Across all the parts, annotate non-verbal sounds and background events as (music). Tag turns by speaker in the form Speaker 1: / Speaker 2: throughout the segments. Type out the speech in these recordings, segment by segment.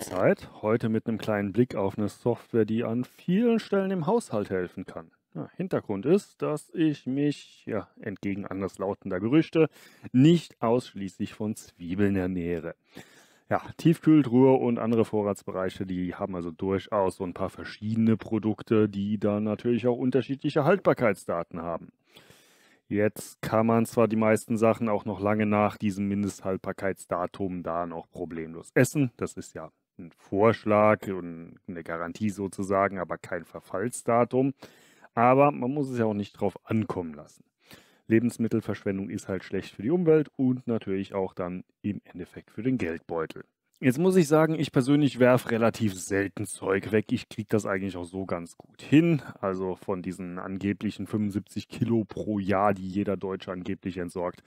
Speaker 1: Zeit. Heute mit einem kleinen Blick auf eine Software, die an vielen Stellen im Haushalt helfen kann. Ja, Hintergrund ist, dass ich mich, ja, entgegen anderslautender Gerüchte, nicht ausschließlich von Zwiebeln ernähre. Ja, Tiefkühltruhe und andere Vorratsbereiche, die haben also durchaus so ein paar verschiedene Produkte, die dann natürlich auch unterschiedliche Haltbarkeitsdaten haben. Jetzt kann man zwar die meisten Sachen auch noch lange nach diesem Mindesthaltbarkeitsdatum da noch problemlos essen, das ist ja ein Vorschlag und eine Garantie sozusagen, aber kein Verfallsdatum. Aber man muss es ja auch nicht drauf ankommen lassen. Lebensmittelverschwendung ist halt schlecht für die Umwelt und natürlich auch dann im Endeffekt für den Geldbeutel. Jetzt muss ich sagen, ich persönlich werfe relativ selten Zeug weg. Ich kriege das eigentlich auch so ganz gut hin. Also von diesen angeblichen 75 Kilo pro Jahr, die jeder Deutsche angeblich entsorgt,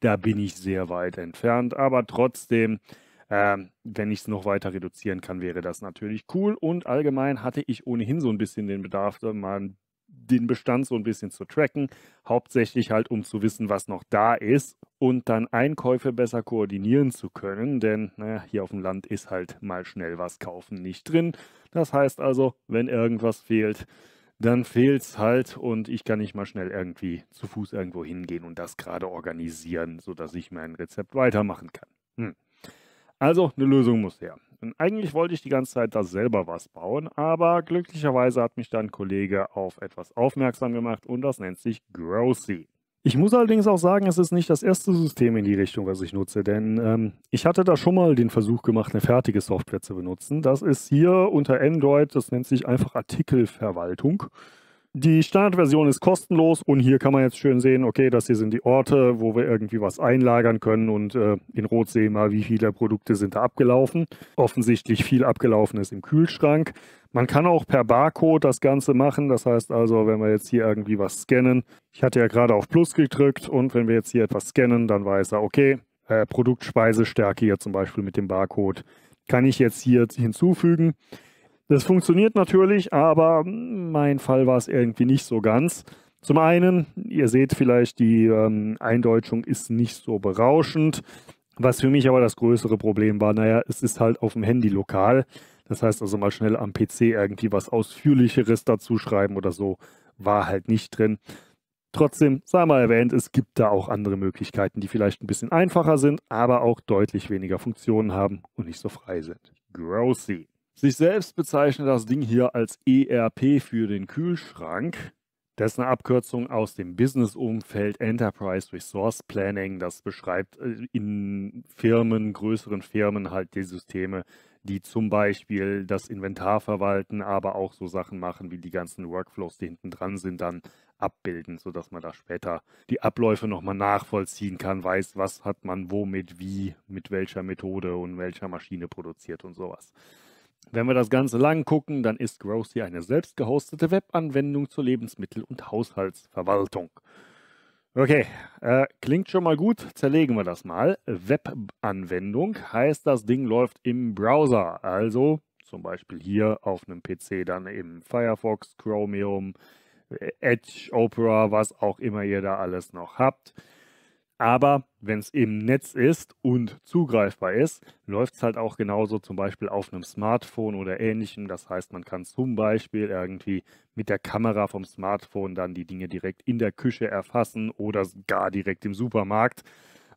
Speaker 1: da bin ich sehr weit entfernt. Aber trotzdem ähm, wenn ich es noch weiter reduzieren kann, wäre das natürlich cool. Und allgemein hatte ich ohnehin so ein bisschen den Bedarf, mal den Bestand so ein bisschen zu tracken. Hauptsächlich halt, um zu wissen, was noch da ist und dann Einkäufe besser koordinieren zu können. Denn naja, hier auf dem Land ist halt mal schnell was kaufen nicht drin. Das heißt also, wenn irgendwas fehlt, dann fehlt's halt und ich kann nicht mal schnell irgendwie zu Fuß irgendwo hingehen und das gerade organisieren, sodass ich mein Rezept weitermachen kann. Hm. Also eine Lösung muss her. Und eigentlich wollte ich die ganze Zeit da selber was bauen, aber glücklicherweise hat mich dann ein Kollege auf etwas aufmerksam gemacht und das nennt sich Grossy. Ich muss allerdings auch sagen, es ist nicht das erste System in die Richtung, was ich nutze, denn ähm, ich hatte da schon mal den Versuch gemacht, eine fertige Software zu benutzen. Das ist hier unter Android, das nennt sich einfach Artikelverwaltung. Die Standardversion ist kostenlos und hier kann man jetzt schön sehen, okay, das hier sind die Orte, wo wir irgendwie was einlagern können und äh, in Rot sehen wir, wie viele Produkte sind da abgelaufen. Offensichtlich viel abgelaufen ist im Kühlschrank. Man kann auch per Barcode das Ganze machen. Das heißt also, wenn wir jetzt hier irgendwie was scannen, ich hatte ja gerade auf Plus gedrückt und wenn wir jetzt hier etwas scannen, dann weiß er, okay, äh, Produktspeisestärke hier zum Beispiel mit dem Barcode kann ich jetzt hier hinzufügen. Das funktioniert natürlich, aber mein Fall war es irgendwie nicht so ganz. Zum einen, ihr seht vielleicht, die ähm, Eindeutschung ist nicht so berauschend. Was für mich aber das größere Problem war, naja, es ist halt auf dem Handy lokal. Das heißt also mal schnell am PC irgendwie was Ausführlicheres dazu schreiben oder so, war halt nicht drin. Trotzdem, sei mal erwähnt, es gibt da auch andere Möglichkeiten, die vielleicht ein bisschen einfacher sind, aber auch deutlich weniger Funktionen haben und nicht so frei sind. Grossy. Sich selbst bezeichnet das Ding hier als ERP für den Kühlschrank. Das ist eine Abkürzung aus dem Business-Umfeld Enterprise Resource Planning. Das beschreibt äh, in Firmen, größeren Firmen halt die Systeme, die zum Beispiel das Inventar verwalten, aber auch so Sachen machen, wie die ganzen Workflows, die hinten dran sind, dann abbilden, sodass man da später die Abläufe nochmal nachvollziehen kann, weiß, was hat man womit, wie, mit welcher Methode und welcher Maschine produziert und sowas. Wenn wir das Ganze lang gucken, dann ist Growthy eine selbst gehostete Webanwendung zur Lebensmittel- und Haushaltsverwaltung. Okay, äh, klingt schon mal gut, zerlegen wir das mal. Webanwendung heißt, das Ding läuft im Browser, also zum Beispiel hier auf einem PC dann im Firefox, Chromium, Edge, Opera, was auch immer ihr da alles noch habt. Aber wenn es im Netz ist und zugreifbar ist, läuft es halt auch genauso zum Beispiel auf einem Smartphone oder ähnlichem. Das heißt, man kann zum Beispiel irgendwie mit der Kamera vom Smartphone dann die Dinge direkt in der Küche erfassen oder gar direkt im Supermarkt,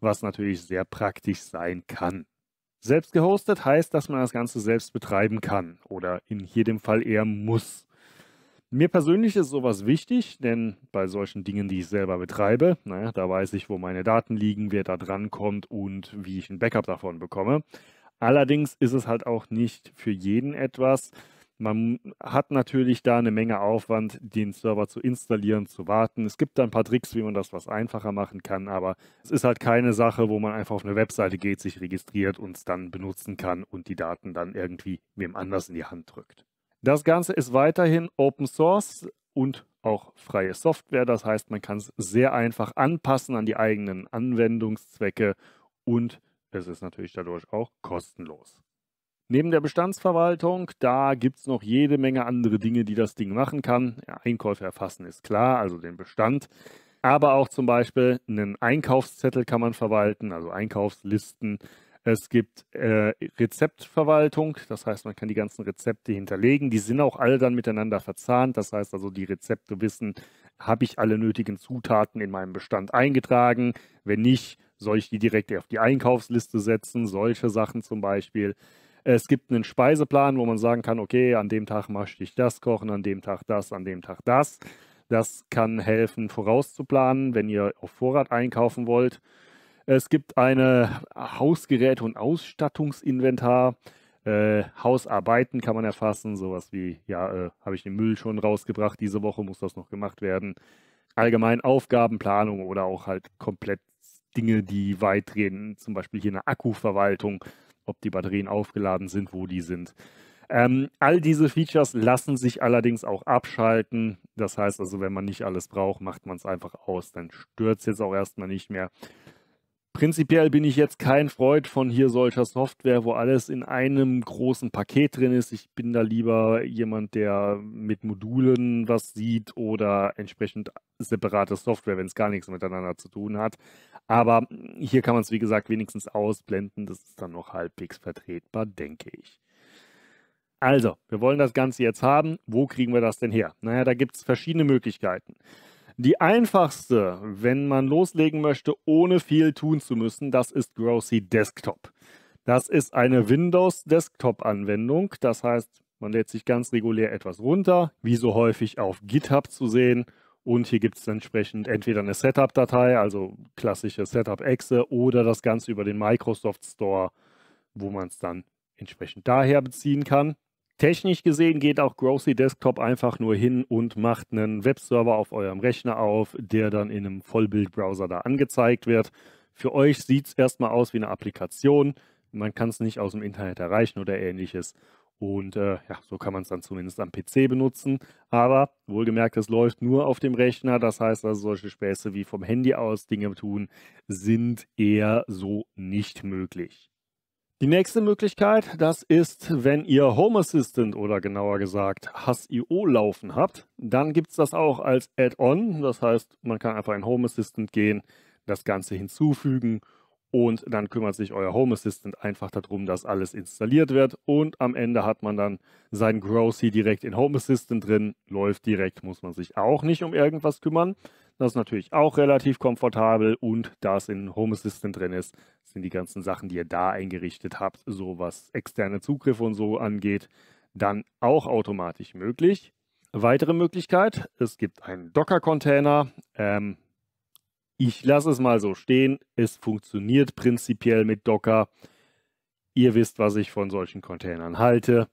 Speaker 1: was natürlich sehr praktisch sein kann. Selbst gehostet heißt, dass man das Ganze selbst betreiben kann oder in jedem Fall eher muss. Mir persönlich ist sowas wichtig, denn bei solchen Dingen, die ich selber betreibe, naja, ne, da weiß ich, wo meine Daten liegen, wer da drankommt und wie ich ein Backup davon bekomme. Allerdings ist es halt auch nicht für jeden etwas. Man hat natürlich da eine Menge Aufwand, den Server zu installieren, zu warten. Es gibt da ein paar Tricks, wie man das was einfacher machen kann, aber es ist halt keine Sache, wo man einfach auf eine Webseite geht, sich registriert und es dann benutzen kann und die Daten dann irgendwie wem anders in die Hand drückt. Das Ganze ist weiterhin Open Source und auch freie Software. Das heißt, man kann es sehr einfach anpassen an die eigenen Anwendungszwecke und es ist natürlich dadurch auch kostenlos. Neben der Bestandsverwaltung, da gibt es noch jede Menge andere Dinge, die das Ding machen kann. Ja, Einkäufe erfassen ist klar, also den Bestand. Aber auch zum Beispiel einen Einkaufszettel kann man verwalten, also Einkaufslisten. Es gibt äh, Rezeptverwaltung, das heißt, man kann die ganzen Rezepte hinterlegen. Die sind auch alle dann miteinander verzahnt. Das heißt also, die Rezepte wissen, habe ich alle nötigen Zutaten in meinem Bestand eingetragen? Wenn nicht, soll ich die direkt auf die Einkaufsliste setzen? Solche Sachen zum Beispiel. Es gibt einen Speiseplan, wo man sagen kann, okay, an dem Tag möchte ich das kochen, an dem Tag das, an dem Tag das. Das kann helfen, vorauszuplanen, wenn ihr auf Vorrat einkaufen wollt. Es gibt eine Hausgeräte- und Ausstattungsinventar. Äh, Hausarbeiten kann man erfassen, sowas wie, ja, äh, habe ich den Müll schon rausgebracht, diese Woche muss das noch gemacht werden. Allgemein Aufgabenplanung oder auch halt komplett Dinge, die weit gehen, zum Beispiel hier eine Akkuverwaltung, ob die Batterien aufgeladen sind, wo die sind. Ähm, all diese Features lassen sich allerdings auch abschalten. Das heißt also, wenn man nicht alles braucht, macht man es einfach aus. Dann stört es jetzt auch erstmal nicht mehr. Prinzipiell bin ich jetzt kein Freund von hier solcher Software, wo alles in einem großen Paket drin ist. Ich bin da lieber jemand, der mit Modulen was sieht oder entsprechend separate Software, wenn es gar nichts miteinander zu tun hat. Aber hier kann man es, wie gesagt, wenigstens ausblenden. Das ist dann noch halbwegs vertretbar, denke ich. Also, wir wollen das Ganze jetzt haben. Wo kriegen wir das denn her? Naja, da gibt es verschiedene Möglichkeiten. Die einfachste, wenn man loslegen möchte, ohne viel tun zu müssen, das ist Growsy Desktop. Das ist eine Windows Desktop Anwendung. Das heißt, man lädt sich ganz regulär etwas runter, wie so häufig auf GitHub zu sehen. Und hier gibt es entsprechend entweder eine Setup-Datei, also klassische Setup-Exe, oder das Ganze über den Microsoft Store, wo man es dann entsprechend daher beziehen kann. Technisch gesehen geht auch Grossy Desktop einfach nur hin und macht einen Webserver auf eurem Rechner auf, der dann in einem Vollbildbrowser da angezeigt wird. Für euch sieht es erstmal aus wie eine Applikation. Man kann es nicht aus dem Internet erreichen oder ähnliches. Und äh, ja, so kann man es dann zumindest am PC benutzen. Aber wohlgemerkt, es läuft nur auf dem Rechner. Das heißt also, solche Späße wie vom Handy aus Dinge tun, sind eher so nicht möglich. Die nächste Möglichkeit, das ist, wenn ihr Home Assistant oder genauer gesagt HassIO laufen habt, dann gibt es das auch als Add-on. Das heißt, man kann einfach in Home Assistant gehen, das Ganze hinzufügen und dann kümmert sich euer Home Assistant einfach darum, dass alles installiert wird und am Ende hat man dann sein Growsy direkt in Home Assistant drin, läuft direkt, muss man sich auch nicht um irgendwas kümmern. Das ist natürlich auch relativ komfortabel und da es in Home Assistant drin ist, sind die ganzen Sachen, die ihr da eingerichtet habt, so was externe Zugriffe und so angeht, dann auch automatisch möglich. Weitere Möglichkeit, es gibt einen Docker-Container. Ähm, ich lasse es mal so stehen. Es funktioniert prinzipiell mit Docker. Ihr wisst, was ich von solchen Containern halte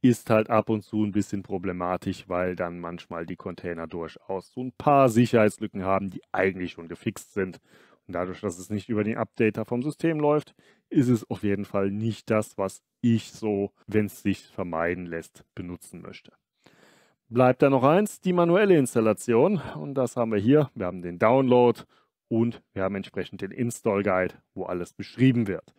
Speaker 1: ist halt ab und zu ein bisschen problematisch, weil dann manchmal die Container durchaus so ein paar Sicherheitslücken haben, die eigentlich schon gefixt sind. Und dadurch, dass es nicht über den Updater vom System läuft, ist es auf jeden Fall nicht das, was ich so, wenn es sich vermeiden lässt, benutzen möchte. Bleibt da noch eins, die manuelle Installation. Und das haben wir hier. Wir haben den Download und wir haben entsprechend den Install Guide, wo alles beschrieben wird.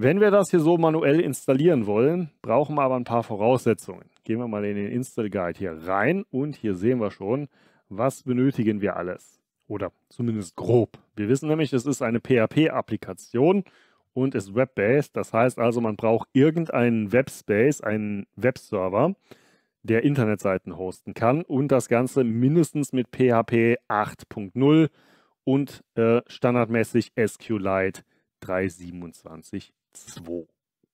Speaker 1: Wenn wir das hier so manuell installieren wollen, brauchen wir aber ein paar Voraussetzungen. Gehen wir mal in den Install Guide hier rein und hier sehen wir schon, was benötigen wir alles. Oder zumindest grob. Wir wissen nämlich, es ist eine PHP-Applikation und ist web-based. Das heißt also, man braucht irgendeinen Webspace, einen Webserver, der Internetseiten hosten kann und das Ganze mindestens mit PHP 8.0 und äh, standardmäßig SQLite 3.27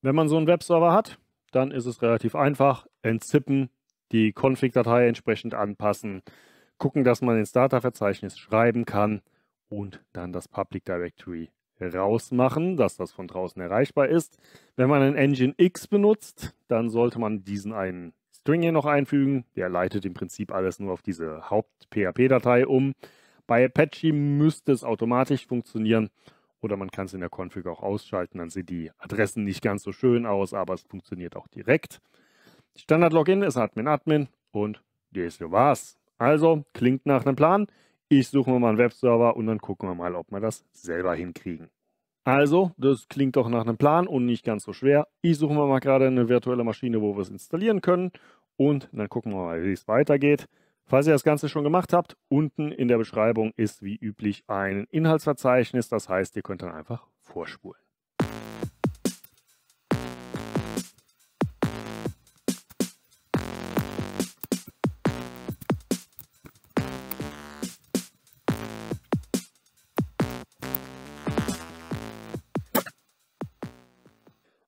Speaker 1: wenn man so einen Webserver hat, dann ist es relativ einfach. Entzippen, die Config-Datei entsprechend anpassen, gucken, dass man ins Data-Verzeichnis schreiben kann und dann das Public Directory rausmachen, dass das von draußen erreichbar ist. Wenn man einen Engine X benutzt, dann sollte man diesen einen String hier noch einfügen. Der leitet im Prinzip alles nur auf diese Haupt-PHP-Datei um. Bei Apache müsste es automatisch funktionieren oder man kann es in der Config auch ausschalten, dann sehen die Adressen nicht ganz so schön aus, aber es funktioniert auch direkt. Standard-Login ist Admin-Admin und das war's. Also klingt nach einem Plan. Ich suche mir mal einen Webserver und dann gucken wir mal, ob wir das selber hinkriegen. Also, das klingt doch nach einem Plan und nicht ganz so schwer. Ich suche mir mal gerade eine virtuelle Maschine, wo wir es installieren können und dann gucken wir mal, wie es weitergeht. Falls ihr das Ganze schon gemacht habt, unten in der Beschreibung ist wie üblich ein Inhaltsverzeichnis. Das heißt, ihr könnt dann einfach vorspulen.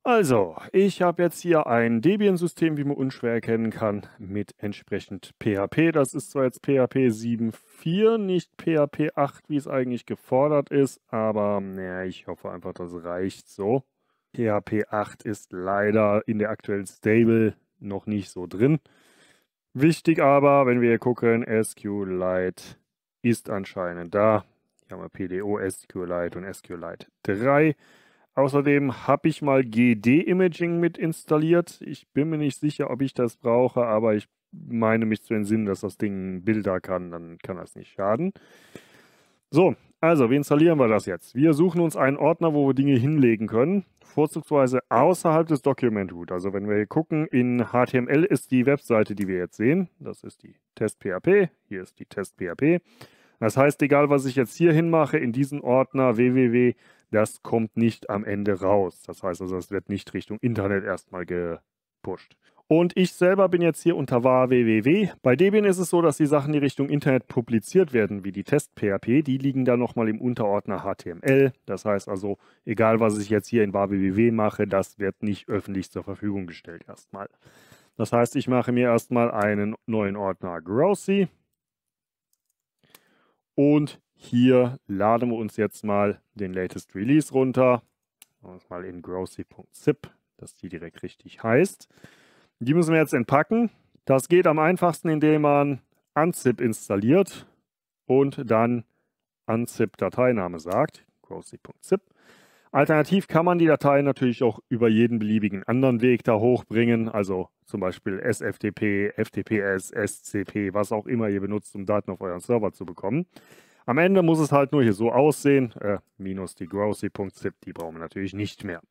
Speaker 1: Also, ich habe jetzt hier ein Debian-System, wie man unschwer erkennen kann, mit entsprechend PHP. Das ist zwar jetzt PHP 7.4, nicht PHP 8, wie es eigentlich gefordert ist, aber naja, ich hoffe einfach, das reicht so. PHP 8 ist leider in der aktuellen Stable noch nicht so drin. Wichtig aber, wenn wir hier gucken, SQLite ist anscheinend da. Hier haben wir PDO, SQLite und SQLite 3. Außerdem habe ich mal GD-Imaging mit installiert. Ich bin mir nicht sicher, ob ich das brauche, aber ich meine mich zu entsinnen, dass das Ding Bilder kann. Dann kann das nicht schaden. So, also, wie installieren wir das jetzt? Wir suchen uns einen Ordner, wo wir Dinge hinlegen können, vorzugsweise außerhalb des Document Root. Also, wenn wir hier gucken, in HTML ist die Webseite, die wir jetzt sehen. Das ist die Test.php. Hier ist die Test.php. Das heißt, egal was ich jetzt hier hinmache, in diesen Ordner www.php das kommt nicht am Ende raus. Das heißt also, es wird nicht Richtung Internet erstmal gepusht. Und ich selber bin jetzt hier unter var www. Bei Debian ist es so, dass die Sachen, die Richtung Internet publiziert werden, wie die Test-PHP, die liegen dann nochmal im Unterordner HTML. Das heißt also, egal was ich jetzt hier in var www mache, das wird nicht öffentlich zur Verfügung gestellt erstmal. Das heißt, ich mache mir erstmal einen neuen Ordner Grossy. und hier laden wir uns jetzt mal den Latest Release runter. Machen wir mal in grossy.zip, dass die direkt richtig heißt. Die müssen wir jetzt entpacken. Das geht am einfachsten, indem man unzip installiert und dann unzip Dateiname sagt, grossy.zip. Alternativ kann man die Datei natürlich auch über jeden beliebigen anderen Weg da hochbringen, also zum Beispiel SFTP, FTPS, SCP, was auch immer ihr benutzt, um Daten auf euren Server zu bekommen. Am Ende muss es halt nur hier so aussehen, äh, minus die grossy.zip, die brauchen wir natürlich nicht mehr.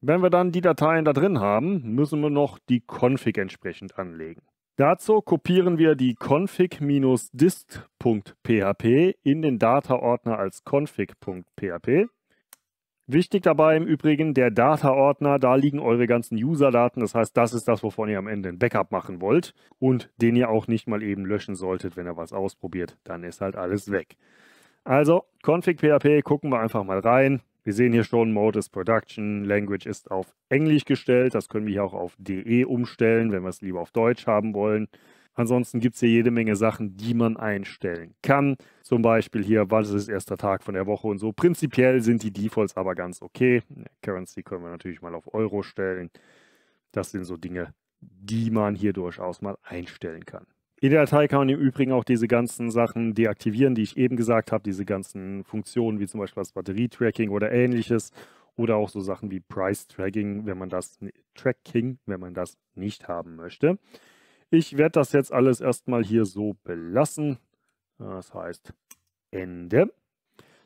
Speaker 1: Wenn wir dann die Dateien da drin haben, müssen wir noch die Config entsprechend anlegen. Dazu kopieren wir die config-dist.php in den Data-Ordner als config.php Wichtig dabei im Übrigen der Data-Ordner, da liegen eure ganzen User-Daten, das heißt, das ist das, wovon ihr am Ende ein Backup machen wollt und den ihr auch nicht mal eben löschen solltet, wenn ihr was ausprobiert, dann ist halt alles weg. Also, Config PHP, gucken wir einfach mal rein. Wir sehen hier schon, Mode ist Production, Language ist auf Englisch gestellt, das können wir hier auch auf DE umstellen, wenn wir es lieber auf Deutsch haben wollen. Ansonsten gibt es hier jede Menge Sachen, die man einstellen kann. Zum Beispiel hier, was ist erster Tag von der Woche und so. Prinzipiell sind die Defaults aber ganz okay. Currency können wir natürlich mal auf Euro stellen. Das sind so Dinge, die man hier durchaus mal einstellen kann. In der Datei kann man im Übrigen auch diese ganzen Sachen deaktivieren, die ich eben gesagt habe, diese ganzen Funktionen wie zum Beispiel das Batterietracking oder ähnliches oder auch so Sachen wie Price Tracking, wenn man das ne, Tracking, wenn man das nicht haben möchte. Ich werde das jetzt alles erstmal hier so belassen. Das heißt Ende.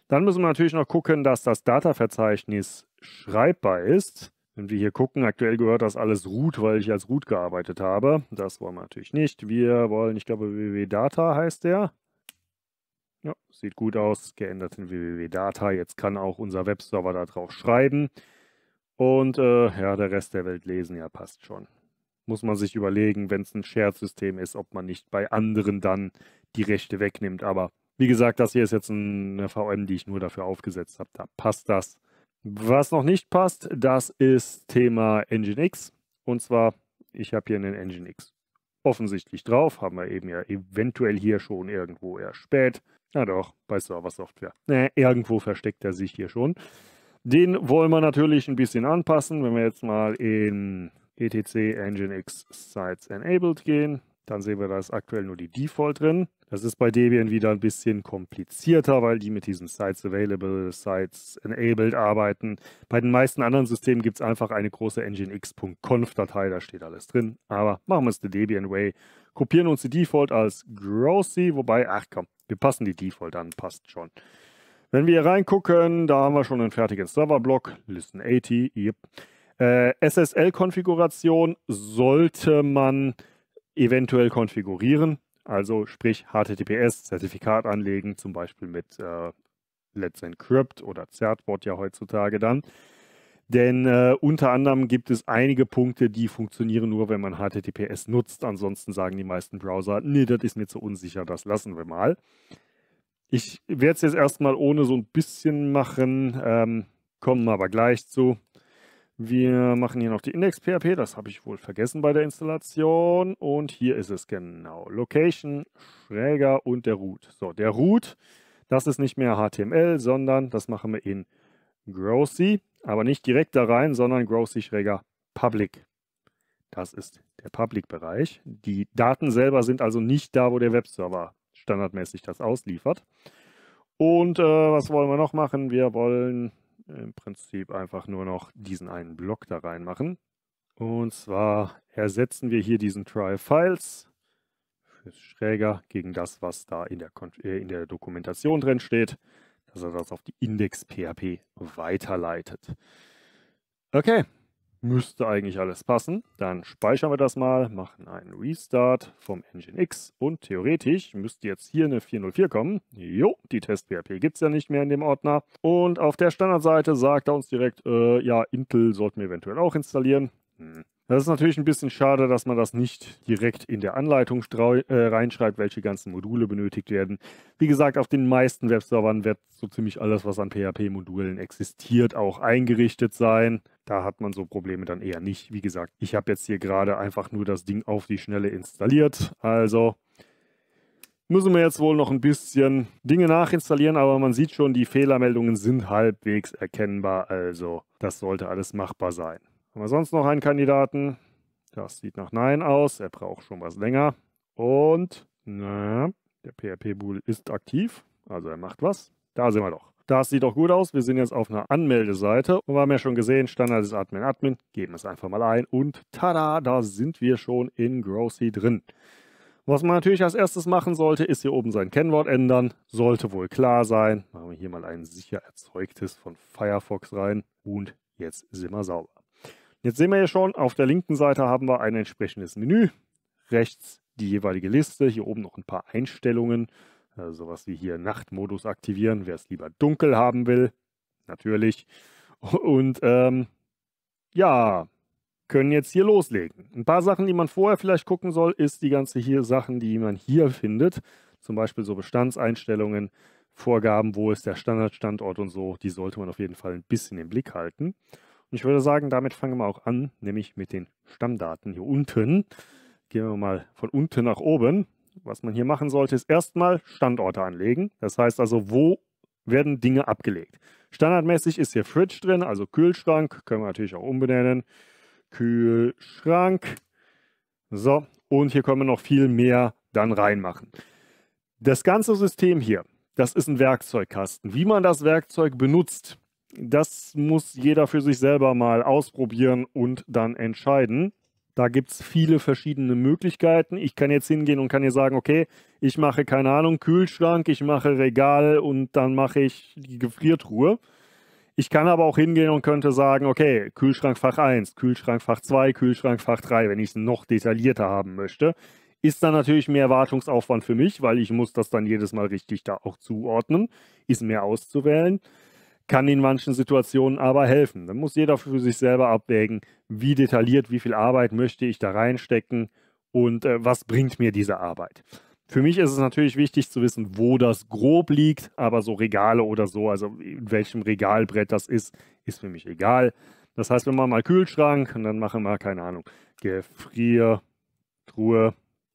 Speaker 1: Dann müssen wir natürlich noch gucken, dass das Data-Verzeichnis schreibbar ist. Wenn wir hier gucken, aktuell gehört das alles root, weil ich als root gearbeitet habe. Das wollen wir natürlich nicht. Wir wollen, ich glaube, www.data heißt der. Ja, sieht gut aus, geändert in www.data. Jetzt kann auch unser Webserver da drauf schreiben. Und äh, ja, der Rest der Welt lesen, ja, passt schon muss man sich überlegen, wenn es ein Shared-System ist, ob man nicht bei anderen dann die Rechte wegnimmt. Aber wie gesagt, das hier ist jetzt eine VM, die ich nur dafür aufgesetzt habe. Da passt das. Was noch nicht passt, das ist Thema Nginx. Und zwar, ich habe hier einen Nginx offensichtlich drauf, haben wir eben ja eventuell hier schon irgendwo erspäht. Na doch, bei Server-Software. Naja, äh, irgendwo versteckt er sich hier schon. Den wollen wir natürlich ein bisschen anpassen. Wenn wir jetzt mal in etc Nginx Sites Enabled gehen. Dann sehen wir, da ist aktuell nur die Default drin. Das ist bei Debian wieder ein bisschen komplizierter, weil die mit diesen Sites Available, Sites Enabled arbeiten. Bei den meisten anderen Systemen gibt es einfach eine große nginx.conf-Datei, da steht alles drin. Aber machen wir es the Debian Way. Kopieren uns die Default als Grossy, wobei, ach komm, wir passen die Default an, passt schon. Wenn wir hier reingucken, da haben wir schon einen fertigen Serverblock, Listen80, yep. Äh, SSL-Konfiguration sollte man eventuell konfigurieren, also sprich HTTPS-Zertifikat anlegen, zum Beispiel mit äh, Let's Encrypt oder Zertbot ja heutzutage dann. Denn äh, unter anderem gibt es einige Punkte, die funktionieren nur, wenn man HTTPS nutzt. Ansonsten sagen die meisten Browser, nee, das ist mir zu unsicher, das lassen wir mal. Ich werde es jetzt erstmal ohne so ein bisschen machen, ähm, kommen aber gleich zu. Wir machen hier noch die Index.php, das habe ich wohl vergessen bei der Installation. Und hier ist es genau. Location, Schräger und der Root. So, der Root, das ist nicht mehr HTML, sondern das machen wir in Grossy, aber nicht direkt da rein, sondern Grossy Schräger Public. Das ist der Public-Bereich. Die Daten selber sind also nicht da, wo der Webserver standardmäßig das ausliefert. Und äh, was wollen wir noch machen? Wir wollen im Prinzip einfach nur noch diesen einen Block da reinmachen. Und zwar ersetzen wir hier diesen Try Files fürs schräger gegen das, was da in der, äh, in der Dokumentation drin steht, dass er das auf die Index PHP weiterleitet. Okay, Müsste eigentlich alles passen. Dann speichern wir das mal, machen einen Restart vom Nginx und theoretisch müsste jetzt hier eine 404 kommen. Jo, die Test-WRP gibt es ja nicht mehr in dem Ordner. Und auf der Standardseite sagt er uns direkt, äh, ja, Intel sollten wir eventuell auch installieren. Hm. Das ist natürlich ein bisschen schade, dass man das nicht direkt in der Anleitung äh, reinschreibt, welche ganzen Module benötigt werden. Wie gesagt, auf den meisten Webservern wird so ziemlich alles, was an PHP-Modulen existiert, auch eingerichtet sein. Da hat man so Probleme dann eher nicht. Wie gesagt, ich habe jetzt hier gerade einfach nur das Ding auf die Schnelle installiert. Also müssen wir jetzt wohl noch ein bisschen Dinge nachinstallieren, aber man sieht schon, die Fehlermeldungen sind halbwegs erkennbar. Also das sollte alles machbar sein. Haben wir sonst noch einen Kandidaten? Das sieht nach Nein aus. Er braucht schon was länger. Und, na, der PHP-Bool ist aktiv. Also er macht was. Da sind wir doch. Das sieht doch gut aus. Wir sind jetzt auf einer Anmeldeseite und wir haben ja schon gesehen, Standard ist Admin Admin. Geben es einfach mal ein und tada, da sind wir schon in Grossy drin. Was man natürlich als erstes machen sollte, ist hier oben sein Kennwort ändern. Sollte wohl klar sein. Machen wir hier mal ein sicher erzeugtes von Firefox rein und jetzt sind wir sauber. Jetzt sehen wir hier schon, auf der linken Seite haben wir ein entsprechendes Menü. Rechts die jeweilige Liste, hier oben noch ein paar Einstellungen, also sowas wie hier Nachtmodus aktivieren, wer es lieber dunkel haben will, natürlich. Und ähm, ja, können jetzt hier loslegen. Ein paar Sachen, die man vorher vielleicht gucken soll, ist die ganze hier Sachen, die man hier findet. Zum Beispiel so Bestandseinstellungen, Vorgaben, wo ist der Standardstandort und so. Die sollte man auf jeden Fall ein bisschen im Blick halten. Und ich würde sagen, damit fangen wir auch an, nämlich mit den Stammdaten hier unten. Gehen wir mal von unten nach oben. Was man hier machen sollte, ist erstmal Standorte anlegen. Das heißt also, wo werden Dinge abgelegt. Standardmäßig ist hier Fridge drin, also Kühlschrank. Können wir natürlich auch umbenennen. Kühlschrank. So, und hier können wir noch viel mehr dann reinmachen. Das ganze System hier, das ist ein Werkzeugkasten. Wie man das Werkzeug benutzt, das muss jeder für sich selber mal ausprobieren und dann entscheiden. Da gibt es viele verschiedene Möglichkeiten. Ich kann jetzt hingehen und kann dir sagen, okay, ich mache keine Ahnung, Kühlschrank, ich mache Regal und dann mache ich die Gefriertruhe. Ich kann aber auch hingehen und könnte sagen, okay, Kühlschrankfach 1, Kühlschrankfach 2, Kühlschrankfach 3, wenn ich es noch detaillierter haben möchte. Ist dann natürlich mehr Wartungsaufwand für mich, weil ich muss das dann jedes Mal richtig da auch zuordnen, ist mehr auszuwählen kann in manchen Situationen aber helfen. Dann muss jeder für sich selber abwägen, wie detailliert, wie viel Arbeit möchte ich da reinstecken und äh, was bringt mir diese Arbeit. Für mich ist es natürlich wichtig zu wissen, wo das grob liegt, aber so Regale oder so, also in welchem Regalbrett das ist, ist für mich egal. Das heißt, wir machen mal Kühlschrank und dann machen wir, keine Ahnung, Gefriertruhe.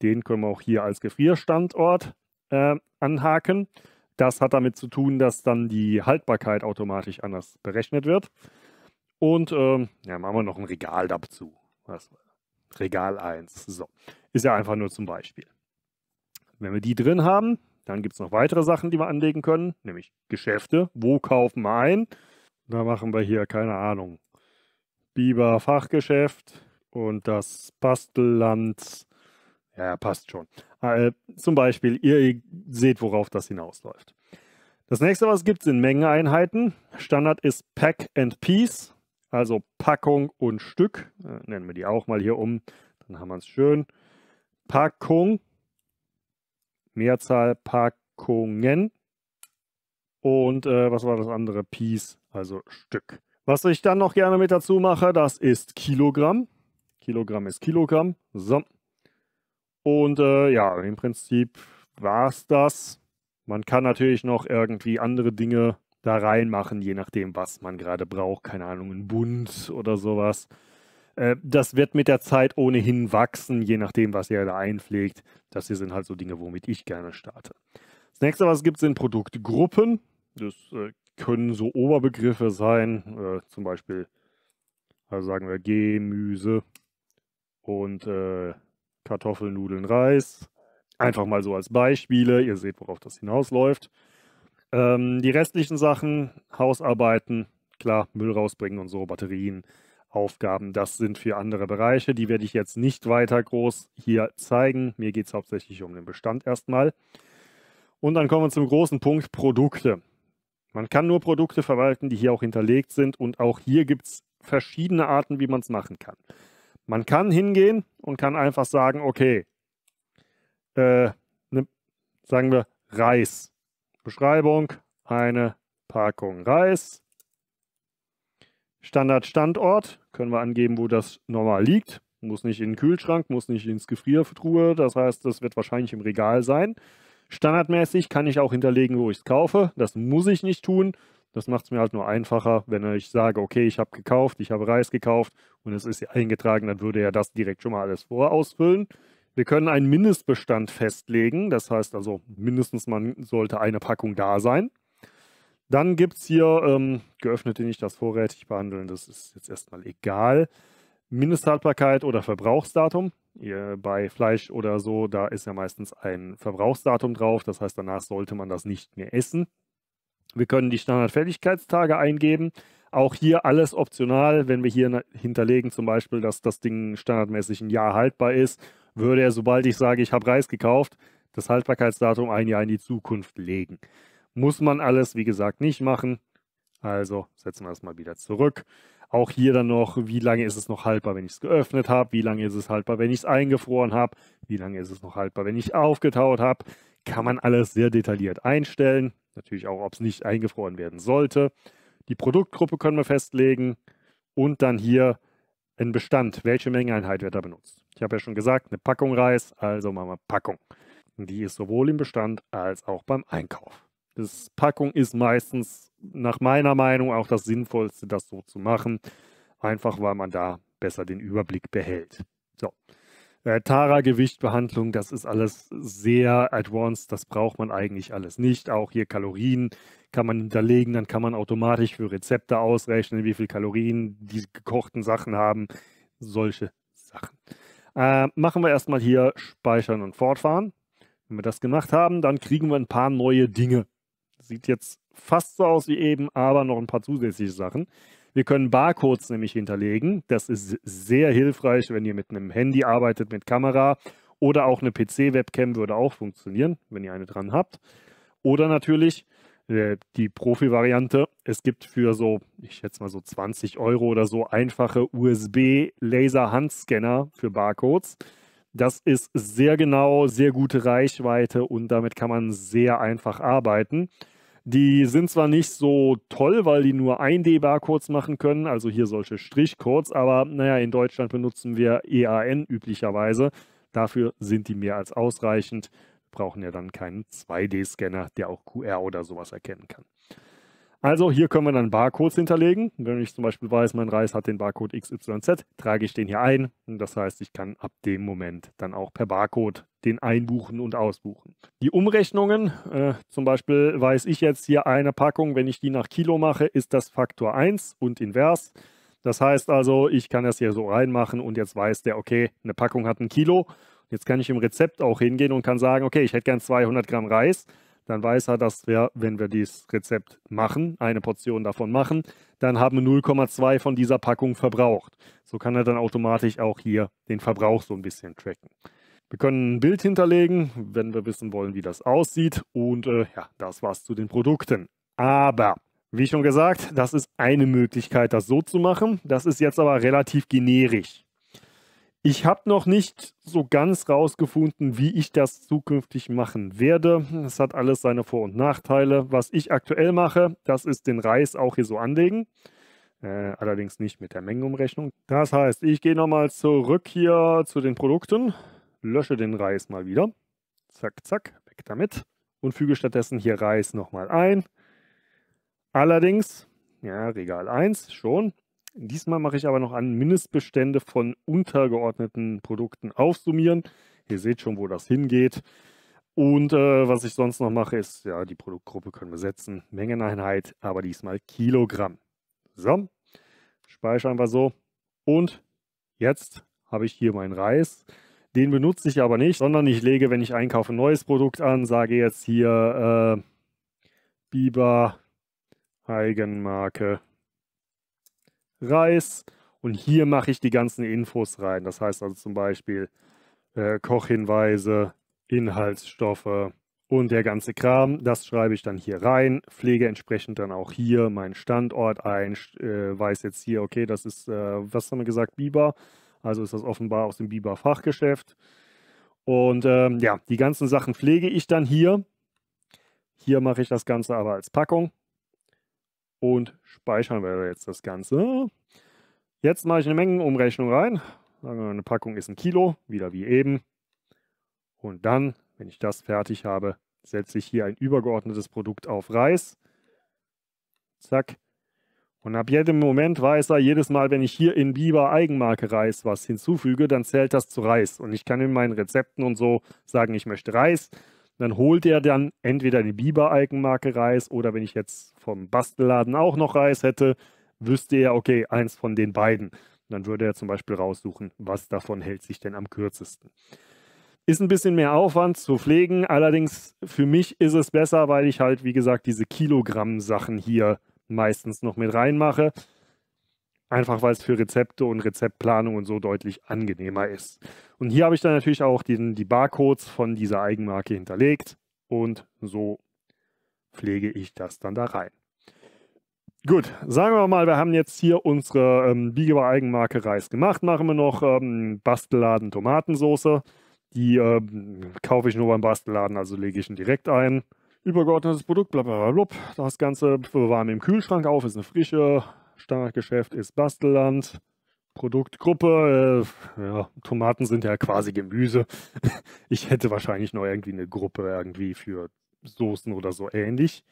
Speaker 1: Den können wir auch hier als Gefrierstandort äh, anhaken. Das hat damit zu tun, dass dann die Haltbarkeit automatisch anders berechnet wird. Und ähm, ja, machen wir noch ein Regal dazu. Was? Regal 1. So. Ist ja einfach nur zum Beispiel. Wenn wir die drin haben, dann gibt es noch weitere Sachen, die wir anlegen können, nämlich Geschäfte. Wo kaufen wir ein? Da machen wir hier, keine Ahnung, Biber Fachgeschäft und das Bastelland. Ja, passt schon. Äh, zum Beispiel, ihr seht, worauf das hinausläuft. Das nächste, was es gibt, sind Mengeneinheiten. Standard ist Pack and Piece, also Packung und Stück. Äh, nennen wir die auch mal hier um, dann haben wir es schön. Packung, Mehrzahl Packungen. Und äh, was war das andere? Piece, also Stück. Was ich dann noch gerne mit dazu mache, das ist Kilogramm. Kilogramm ist Kilogramm. So, und äh, ja, im Prinzip war es das. Man kann natürlich noch irgendwie andere Dinge da reinmachen, je nachdem, was man gerade braucht. Keine Ahnung, ein Bund oder sowas. Äh, das wird mit der Zeit ohnehin wachsen, je nachdem, was ihr da einpflegt. Das hier sind halt so Dinge, womit ich gerne starte. Das nächste, was es gibt, sind Produktgruppen. Das äh, können so Oberbegriffe sein, äh, zum Beispiel, also sagen wir Gemüse und Kartoffeln, Nudeln, Reis. Einfach mal so als Beispiele. Ihr seht, worauf das hinausläuft. Ähm, die restlichen Sachen, Hausarbeiten, klar, Müll rausbringen und so, Batterien, Aufgaben, das sind für andere Bereiche. Die werde ich jetzt nicht weiter groß hier zeigen. Mir geht es hauptsächlich um den Bestand erstmal. Und dann kommen wir zum großen Punkt Produkte. Man kann nur Produkte verwalten, die hier auch hinterlegt sind. Und auch hier gibt es verschiedene Arten, wie man es machen kann. Man kann hingehen und kann einfach sagen, okay, äh, ne, sagen wir Reis. Beschreibung, eine Packung Reis. Standardstandort, können wir angeben, wo das normal liegt. Muss nicht in den Kühlschrank, muss nicht ins Gefriertruhe, das heißt, das wird wahrscheinlich im Regal sein. Standardmäßig kann ich auch hinterlegen, wo ich es kaufe. Das muss ich nicht tun. Das macht es mir halt nur einfacher, wenn ich sage, okay, ich habe gekauft, ich habe Reis gekauft und es ist eingetragen, dann würde er das direkt schon mal alles vorausfüllen. Wir können einen Mindestbestand festlegen, das heißt also mindestens man sollte eine Packung da sein. Dann gibt es hier ähm, geöffnete nicht das vorrätig behandeln, das ist jetzt erstmal egal. Mindesthaltbarkeit oder Verbrauchsdatum. Bei Fleisch oder so, da ist ja meistens ein Verbrauchsdatum drauf. Das heißt, danach sollte man das nicht mehr essen. Wir können die Standardfertigkeitstage eingeben. Auch hier alles optional, wenn wir hier hinterlegen zum Beispiel, dass das Ding standardmäßig ein Jahr haltbar ist, würde er, sobald ich sage, ich habe Reis gekauft, das Haltbarkeitsdatum ein Jahr in die Zukunft legen. Muss man alles, wie gesagt, nicht machen. Also setzen wir das mal wieder zurück. Auch hier dann noch, wie lange ist es noch haltbar, wenn ich es geöffnet habe? Wie lange ist es haltbar, wenn ich es eingefroren habe? Wie lange ist es noch haltbar, wenn ich aufgetaut habe? kann man alles sehr detailliert einstellen. Natürlich auch, ob es nicht eingefroren werden sollte. Die Produktgruppe können wir festlegen und dann hier ein Bestand, welche Mengeneinheit wird da benutzt. Ich habe ja schon gesagt, eine Packung Reis, also machen wir Packung. Die ist sowohl im Bestand als auch beim Einkauf. Das Packung ist meistens nach meiner Meinung auch das Sinnvollste, das so zu machen, einfach weil man da besser den Überblick behält. So, äh, Tara-Gewichtbehandlung, das ist alles sehr advanced, das braucht man eigentlich alles nicht. Auch hier Kalorien kann man hinterlegen, dann kann man automatisch für Rezepte ausrechnen, wie viel Kalorien die gekochten Sachen haben. Solche Sachen. Äh, machen wir erstmal hier Speichern und Fortfahren. Wenn wir das gemacht haben, dann kriegen wir ein paar neue Dinge. Sieht jetzt fast so aus wie eben, aber noch ein paar zusätzliche Sachen. Wir können Barcodes nämlich hinterlegen. Das ist sehr hilfreich, wenn ihr mit einem Handy arbeitet, mit Kamera oder auch eine PC-Webcam würde auch funktionieren, wenn ihr eine dran habt. Oder natürlich äh, die Profi-Variante. Es gibt für so, ich schätze mal so 20 Euro oder so einfache USB-Laser-Handscanner für Barcodes. Das ist sehr genau, sehr gute Reichweite und damit kann man sehr einfach arbeiten. Die sind zwar nicht so toll, weil die nur 1D-Barcodes bar machen können, also hier solche Strichcodes, aber naja, in Deutschland benutzen wir EAN üblicherweise. Dafür sind die mehr als ausreichend. Wir brauchen ja dann keinen 2D-Scanner, der auch QR oder sowas erkennen kann. Also hier können wir dann Barcodes hinterlegen. Wenn ich zum Beispiel weiß, mein Reis hat den Barcode XYZ, trage ich den hier ein. das heißt, ich kann ab dem Moment dann auch per Barcode den einbuchen und ausbuchen. Die Umrechnungen, äh, zum Beispiel weiß ich jetzt hier eine Packung, wenn ich die nach Kilo mache, ist das Faktor 1 und invers. Das heißt also, ich kann das hier so reinmachen und jetzt weiß der, okay, eine Packung hat ein Kilo. Jetzt kann ich im Rezept auch hingehen und kann sagen, okay, ich hätte gern 200 Gramm Reis dann weiß er, dass wir, wenn wir dieses Rezept machen, eine Portion davon machen, dann haben wir 0,2 von dieser Packung verbraucht. So kann er dann automatisch auch hier den Verbrauch so ein bisschen tracken. Wir können ein Bild hinterlegen, wenn wir wissen wollen, wie das aussieht. Und äh, ja, das war's zu den Produkten. Aber wie schon gesagt, das ist eine Möglichkeit, das so zu machen. Das ist jetzt aber relativ generisch. Ich habe noch nicht so ganz rausgefunden, wie ich das zukünftig machen werde. Es hat alles seine Vor- und Nachteile. Was ich aktuell mache, das ist den Reis auch hier so anlegen. Äh, allerdings nicht mit der Mengenumrechnung. Das heißt, ich gehe nochmal zurück hier zu den Produkten, lösche den Reis mal wieder. Zack, zack, weg damit. Und füge stattdessen hier Reis nochmal ein. Allerdings, ja, Regal 1 schon. Diesmal mache ich aber noch an Mindestbestände von untergeordneten Produkten aufsummieren. Ihr seht schon, wo das hingeht. Und äh, was ich sonst noch mache, ist, ja, die Produktgruppe können wir setzen. Mengeneinheit, aber diesmal Kilogramm. So, speichern wir so. Und jetzt habe ich hier meinen Reis. Den benutze ich aber nicht, sondern ich lege, wenn ich einkaufe, ein neues Produkt an, sage jetzt hier äh, Biber Eigenmarke Reis und hier mache ich die ganzen Infos rein. Das heißt also zum Beispiel äh, Kochhinweise, Inhaltsstoffe und der ganze Kram. Das schreibe ich dann hier rein, pflege entsprechend dann auch hier meinen Standort ein, äh, weiß jetzt hier, okay, das ist, äh, was haben wir gesagt, Biber. Also ist das offenbar aus dem Biber Fachgeschäft. Und ähm, ja, die ganzen Sachen pflege ich dann hier. Hier mache ich das Ganze aber als Packung und speichern wir jetzt das Ganze. Jetzt mache ich eine Mengenumrechnung rein. eine Packung ist ein Kilo, wieder wie eben. Und dann, wenn ich das fertig habe, setze ich hier ein übergeordnetes Produkt auf Reis. Zack. Und ab jedem Moment weiß er, jedes Mal, wenn ich hier in Biber Eigenmarke Reis was hinzufüge, dann zählt das zu Reis. Und ich kann in meinen Rezepten und so sagen, ich möchte Reis dann holt er dann entweder die Biber-Eigenmarke Reis oder wenn ich jetzt vom Bastelladen auch noch Reis hätte, wüsste er, okay, eins von den beiden. Dann würde er zum Beispiel raussuchen, was davon hält sich denn am kürzesten. Ist ein bisschen mehr Aufwand zu pflegen, allerdings für mich ist es besser, weil ich halt, wie gesagt, diese Kilogramm-Sachen hier meistens noch mit reinmache. Einfach weil es für Rezepte und Rezeptplanung und so deutlich angenehmer ist. Und hier habe ich dann natürlich auch den, die Barcodes von dieser Eigenmarke hinterlegt und so pflege ich das dann da rein. Gut, sagen wir mal, wir haben jetzt hier unsere ähm, biegbare Eigenmarke Reis gemacht. Machen wir noch ähm, Bastelladen Tomatensoße. Die ähm, kaufe ich nur beim Bastelladen, also lege ich ihn direkt ein. Übergeordnetes Produkt, blablabla. Das Ganze bewahren wir im Kühlschrank auf, ist eine frische Standardgeschäft ist Bastelland. Produktgruppe, äh, ja, Tomaten sind ja quasi Gemüse. (laughs) Ich hätte wahrscheinlich noch irgendwie eine Gruppe irgendwie für Soßen oder so ähnlich.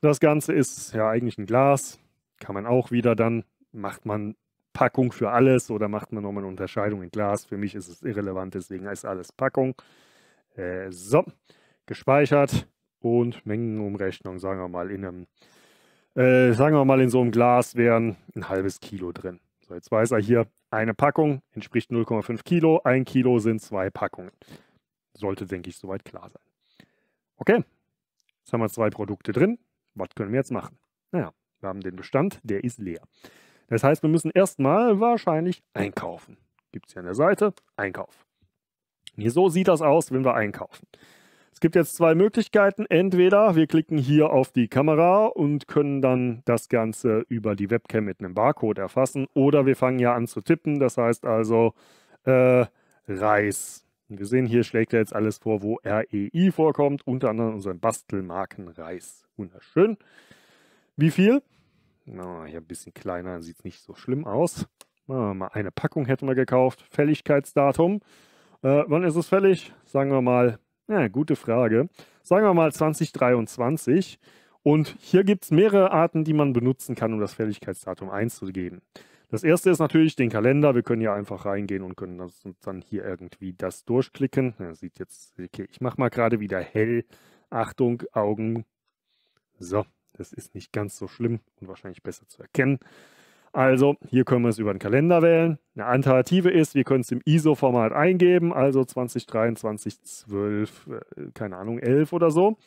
Speaker 1: Das Ganze ist ja eigentlich ein Glas, kann man auch wieder dann, macht man Packung für alles oder macht man nochmal eine Unterscheidung in Glas. Für mich ist es irrelevant, deswegen ist alles Packung. Äh, so, gespeichert und Mengenumrechnung, sagen wir mal, in einem äh, sagen wir mal, in so einem Glas wären ein halbes Kilo drin. So, jetzt weiß er hier, eine Packung entspricht 0,5 Kilo, ein Kilo sind zwei Packungen. Sollte, denke ich, soweit klar sein. Okay, jetzt haben wir zwei Produkte drin. Was können wir jetzt machen? Naja, wir haben den Bestand, der ist leer. Das heißt, wir müssen erstmal wahrscheinlich einkaufen. Gibt es hier an der Seite, Einkauf. Hier so sieht das aus, wenn wir einkaufen. Es gibt jetzt zwei Möglichkeiten. Entweder wir klicken hier auf die Kamera und können dann das Ganze über die Webcam mit einem Barcode erfassen. Oder wir fangen ja an zu tippen. Das heißt also äh, Reis. wir sehen hier, schlägt er jetzt alles vor, wo REI vorkommt. Unter anderem unseren Bastelmarken Reis. Wunderschön. Wie viel? Na, hier ein bisschen kleiner, sieht nicht so schlimm aus. Mal eine Packung hätten wir gekauft. Fälligkeitsdatum. Äh, wann ist es fällig? Sagen wir mal ja, gute Frage. Sagen wir mal 2023. Und hier gibt es mehrere Arten, die man benutzen kann, um das Fälligkeitsdatum einzugeben. Das erste ist natürlich den Kalender. Wir können ja einfach reingehen und können das, und dann hier irgendwie das durchklicken. Ja, sieht jetzt, okay, ich mache mal gerade wieder hell. Achtung, Augen. So, das ist nicht ganz so schlimm und wahrscheinlich besser zu erkennen. Also hier können wir es über den Kalender wählen. Eine Alternative ist, wir können es im ISO-Format eingeben, also 2023, 12, äh, keine Ahnung, 11 oder so.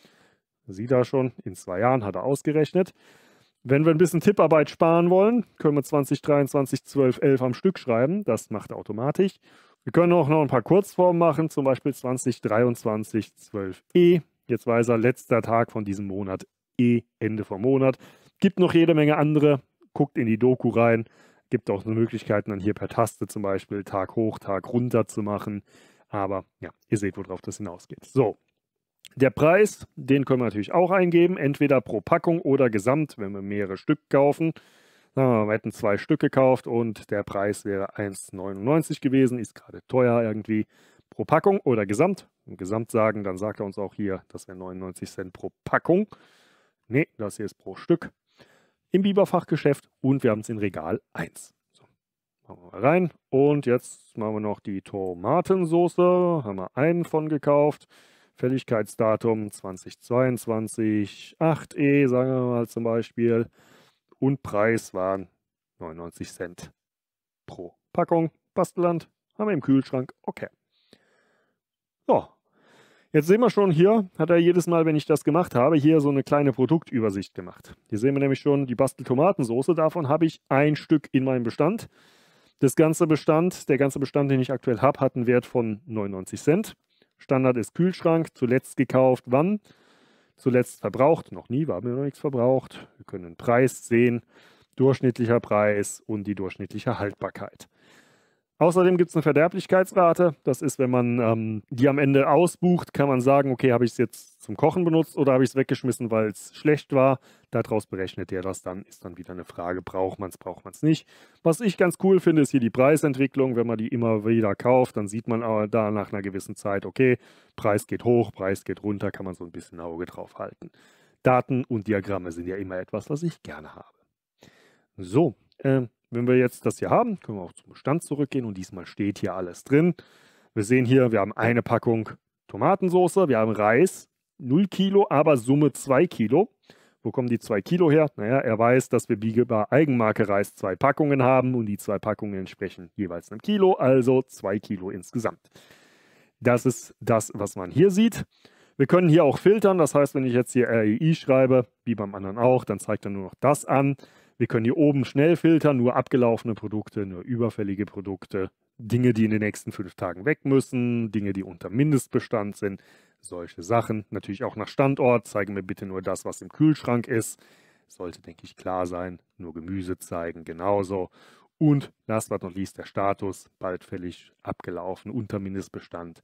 Speaker 1: Sieht da schon, in zwei Jahren hat er ausgerechnet. Wenn wir ein bisschen Tipparbeit sparen wollen, können wir 2023, 12, 11 am Stück schreiben. Das macht er automatisch. Wir können auch noch ein paar Kurzformen machen, zum Beispiel 2023, 12, E. Jetzt weiß er, letzter Tag von diesem Monat, E, Ende vom Monat. Gibt noch jede Menge andere guckt in die Doku rein. Gibt auch so Möglichkeiten, dann hier per Taste zum Beispiel Tag hoch, Tag runter zu machen. Aber ja, ihr seht, worauf das hinausgeht. So, der Preis, den können wir natürlich auch eingeben, entweder pro Packung oder gesamt, wenn wir mehrere Stück kaufen. Wir, wir hätten zwei Stück gekauft und der Preis wäre 1,99 gewesen, ist gerade teuer irgendwie pro Packung oder gesamt. Und gesamt sagen, dann sagt er uns auch hier, das wäre 99 Cent pro Packung. Nee, das hier ist pro Stück im Biberfachgeschäft und wir haben es in Regal 1. So, machen wir mal rein. Und jetzt machen wir noch die Tomatensoße. Haben wir einen von gekauft. Fälligkeitsdatum 2022, 8e, sagen wir mal zum Beispiel. Und Preis waren 99 Cent pro Packung. Basteland haben wir im Kühlschrank. Okay. So, Jetzt sehen wir schon hier, hat er jedes Mal, wenn ich das gemacht habe, hier so eine kleine Produktübersicht gemacht. Hier sehen wir nämlich schon die Basteltomatensoße. Davon habe ich ein Stück in meinem Bestand. Das ganze Bestand, der ganze Bestand, den ich aktuell habe, hat einen Wert von 99 Cent. Standard ist Kühlschrank, zuletzt gekauft, wann? Zuletzt verbraucht, noch nie, war mir noch nichts verbraucht. Wir können den Preis sehen, durchschnittlicher Preis und die durchschnittliche Haltbarkeit. Außerdem gibt es eine Verderblichkeitsrate. Das ist, wenn man ähm, die am Ende ausbucht, kann man sagen, okay, habe ich es jetzt zum Kochen benutzt oder habe ich es weggeschmissen, weil es schlecht war. Daraus berechnet der das dann, ist dann wieder eine Frage, braucht man es, braucht man es nicht. Was ich ganz cool finde, ist hier die Preisentwicklung. Wenn man die immer wieder kauft, dann sieht man aber äh, da nach einer gewissen Zeit, okay, Preis geht hoch, Preis geht runter, kann man so ein bisschen Auge drauf halten. Daten und Diagramme sind ja immer etwas, was ich gerne habe. So, ähm, wenn wir jetzt das hier haben, können wir auch zum Bestand zurückgehen und diesmal steht hier alles drin. Wir sehen hier, wir haben eine Packung Tomatensauce, wir haben Reis, 0 Kilo, aber Summe 2 Kilo. Wo kommen die 2 Kilo her? Naja, er weiß, dass wir Biegebar Eigenmarke Reis zwei Packungen haben und die zwei Packungen entsprechen jeweils einem Kilo, also 2 Kilo insgesamt. Das ist das, was man hier sieht. Wir können hier auch filtern, das heißt, wenn ich jetzt hier REI schreibe, wie beim anderen auch, dann zeigt er nur noch das an. Wir können hier oben schnell filtern, nur abgelaufene Produkte, nur überfällige Produkte, Dinge, die in den nächsten fünf Tagen weg müssen, Dinge, die unter Mindestbestand sind, solche Sachen. Natürlich auch nach Standort, zeigen wir bitte nur das, was im Kühlschrank ist. Sollte, denke ich, klar sein. Nur Gemüse zeigen, genauso. Und last but not least der Status, bald fällig, abgelaufen, unter Mindestbestand.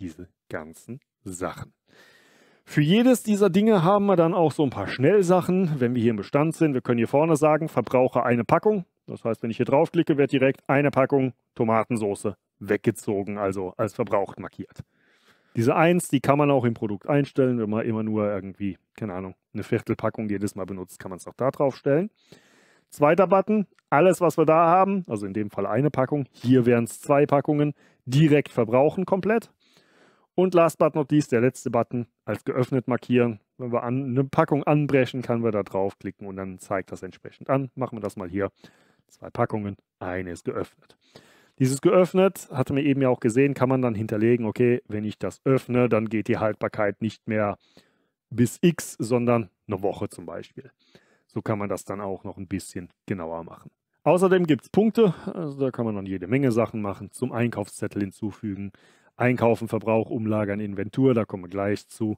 Speaker 1: Diese ganzen Sachen. Für jedes dieser Dinge haben wir dann auch so ein paar Schnellsachen. Wenn wir hier im Bestand sind, wir können hier vorne sagen, verbrauche eine Packung. Das heißt, wenn ich hier draufklicke, wird direkt eine Packung Tomatensauce weggezogen, also als verbraucht markiert. Diese 1, die kann man auch im Produkt einstellen, wenn man immer nur irgendwie, keine Ahnung, eine Viertelpackung jedes Mal benutzt, kann man es auch da draufstellen. Zweiter Button, alles, was wir da haben, also in dem Fall eine Packung, hier wären es zwei Packungen, direkt verbrauchen komplett. Und last but not least, der letzte Button als geöffnet markieren. Wenn wir an, eine Packung anbrechen, können wir da draufklicken und dann zeigt das entsprechend an. Machen wir das mal hier. Zwei Packungen, eine ist geöffnet. Dieses geöffnet, hatte man eben ja auch gesehen, kann man dann hinterlegen, okay, wenn ich das öffne, dann geht die Haltbarkeit nicht mehr bis X, sondern eine Woche zum Beispiel. So kann man das dann auch noch ein bisschen genauer machen. Außerdem gibt es Punkte, also da kann man dann jede Menge Sachen machen, zum Einkaufszettel hinzufügen, Einkaufen, Verbrauch, Umlagern, Inventur, da kommen wir gleich zu.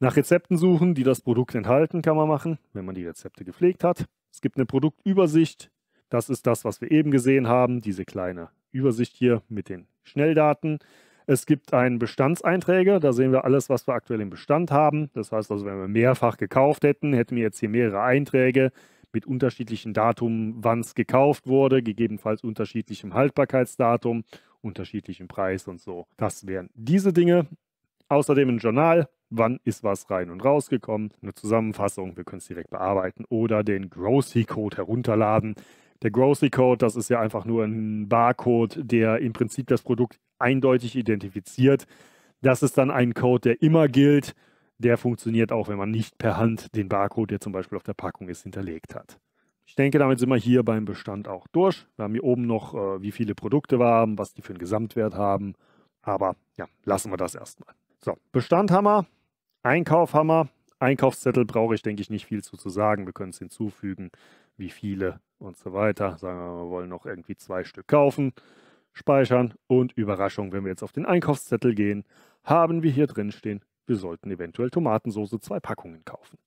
Speaker 1: Nach Rezepten suchen, die das Produkt enthalten, kann man machen, wenn man die Rezepte gepflegt hat. Es gibt eine Produktübersicht. Das ist das, was wir eben gesehen haben, diese kleine Übersicht hier mit den Schnelldaten. Es gibt einen Bestandseinträger, da sehen wir alles, was wir aktuell im Bestand haben. Das heißt also, wenn wir mehrfach gekauft hätten, hätten wir jetzt hier mehrere Einträge mit unterschiedlichen Datum, wann es gekauft wurde, gegebenenfalls unterschiedlichem Haltbarkeitsdatum unterschiedlichen Preis und so. Das wären diese Dinge. Außerdem ein Journal, wann ist was rein und rausgekommen, eine Zusammenfassung, wir können es direkt bearbeiten oder den Grossi Code herunterladen. Der Grossi Code, das ist ja einfach nur ein Barcode, der im Prinzip das Produkt eindeutig identifiziert. Das ist dann ein Code, der immer gilt. Der funktioniert auch, wenn man nicht per Hand den Barcode, der zum Beispiel auf der Packung ist, hinterlegt hat. Ich denke, damit sind wir hier beim Bestand auch durch. Wir haben hier oben noch, äh, wie viele Produkte wir haben, was die für einen Gesamtwert haben. Aber ja, lassen wir das erstmal. So, Bestandhammer, Einkaufhammer, Einkaufszettel brauche ich, denke ich, nicht viel zu, zu sagen. Wir können es hinzufügen, wie viele und so weiter. Sagen wir, wir wollen noch irgendwie zwei Stück kaufen, speichern und Überraschung, wenn wir jetzt auf den Einkaufszettel gehen, haben wir hier drin stehen, wir sollten eventuell Tomatensoße zwei Packungen kaufen.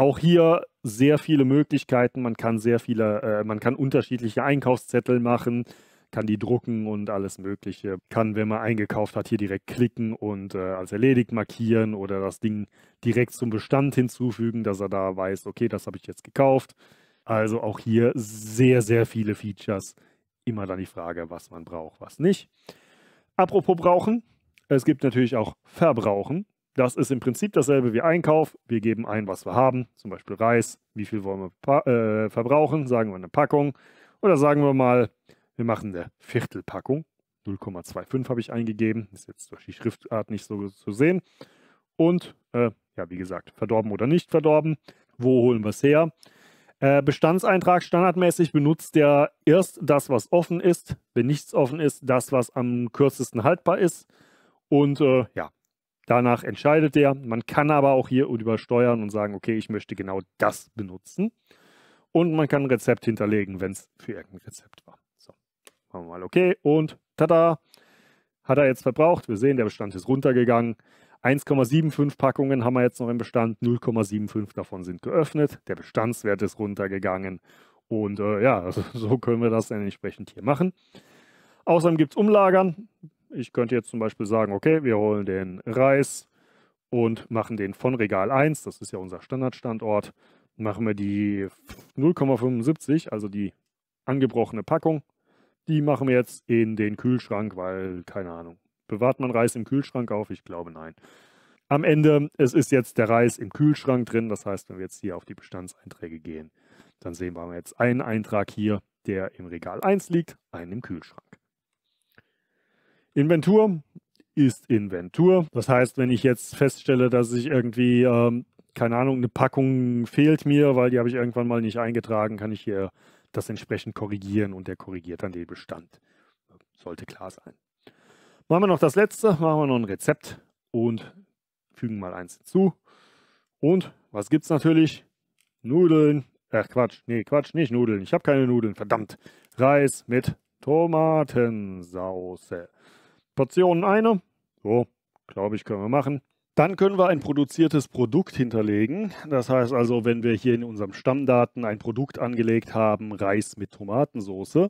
Speaker 1: Auch hier sehr viele Möglichkeiten. Man kann sehr viele, äh, man kann unterschiedliche Einkaufszettel machen, kann die drucken und alles Mögliche. Kann, wenn man eingekauft hat, hier direkt klicken und äh, als erledigt markieren oder das Ding direkt zum Bestand hinzufügen, dass er da weiß, okay, das habe ich jetzt gekauft. Also auch hier sehr, sehr viele Features. Immer dann die Frage, was man braucht, was nicht. Apropos brauchen, es gibt natürlich auch Verbrauchen. Das ist im Prinzip dasselbe wie Einkauf. Wir geben ein, was wir haben, zum Beispiel Reis. Wie viel wollen wir äh, verbrauchen? Sagen wir eine Packung. Oder sagen wir mal, wir machen eine Viertelpackung. 0,25 habe ich eingegeben. Ist jetzt durch die Schriftart nicht so zu sehen. Und, äh, ja, wie gesagt, verdorben oder nicht verdorben. Wo holen wir es her? Äh, Bestandseintrag standardmäßig benutzt der erst das, was offen ist. Wenn nichts offen ist, das, was am kürzesten haltbar ist. Und äh, ja, Danach entscheidet er. Man kann aber auch hier übersteuern und sagen, okay, ich möchte genau das benutzen. Und man kann ein Rezept hinterlegen, wenn es für irgendein Rezept war. So, machen wir mal okay und tada, hat er jetzt verbraucht. Wir sehen, der Bestand ist runtergegangen. 1,75 Packungen haben wir jetzt noch im Bestand, 0,75 davon sind geöffnet, der Bestandswert ist runtergegangen und äh, ja, (laughs) so können wir das dann entsprechend hier machen. Außerdem gibt es Umlagern, ich könnte jetzt zum Beispiel sagen, okay, wir holen den Reis und machen den von Regal 1, das ist ja unser Standardstandort, machen wir die 0,75, also die angebrochene Packung, die machen wir jetzt in den Kühlschrank, weil, keine Ahnung, bewahrt man Reis im Kühlschrank auf? Ich glaube nein. Am Ende, es ist jetzt der Reis im Kühlschrank drin, das heißt, wenn wir jetzt hier auf die Bestandseinträge gehen, dann sehen wir jetzt einen Eintrag hier, der im Regal 1 liegt, einen im Kühlschrank. Inventur ist Inventur. Das heißt, wenn ich jetzt feststelle, dass ich irgendwie, ähm, keine Ahnung, eine Packung fehlt mir, weil die habe ich irgendwann mal nicht eingetragen, kann ich hier das entsprechend korrigieren und der korrigiert dann den Bestand. Sollte klar sein. Machen wir noch das letzte, machen wir noch ein Rezept und fügen mal eins hinzu. Und was gibt es natürlich? Nudeln. Ach Quatsch, nee, Quatsch, nicht Nudeln. Ich habe keine Nudeln, verdammt. Reis mit Tomatensauce. Portionen eine. So, glaube ich, können wir machen. Dann können wir ein produziertes Produkt hinterlegen. Das heißt also, wenn wir hier in unserem Stammdaten ein Produkt angelegt haben, Reis mit Tomatensauce,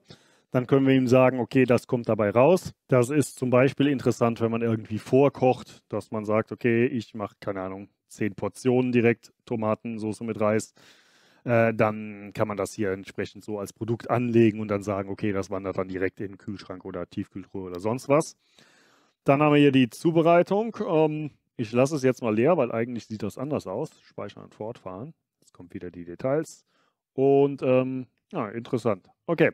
Speaker 1: dann können wir ihm sagen, okay, das kommt dabei raus. Das ist zum Beispiel interessant, wenn man irgendwie vorkocht, dass man sagt, okay, ich mache, keine Ahnung, zehn Portionen direkt Tomatensauce mit Reis äh, dann kann man das hier entsprechend so als Produkt anlegen und dann sagen, okay, das wandert dann direkt in den Kühlschrank oder Tiefkühltruhe oder sonst was. Dann haben wir hier die Zubereitung. Ähm, ich lasse es jetzt mal leer, weil eigentlich sieht das anders aus. Speichern und fortfahren. Jetzt kommen wieder die Details. Und ähm, ja, interessant. Okay.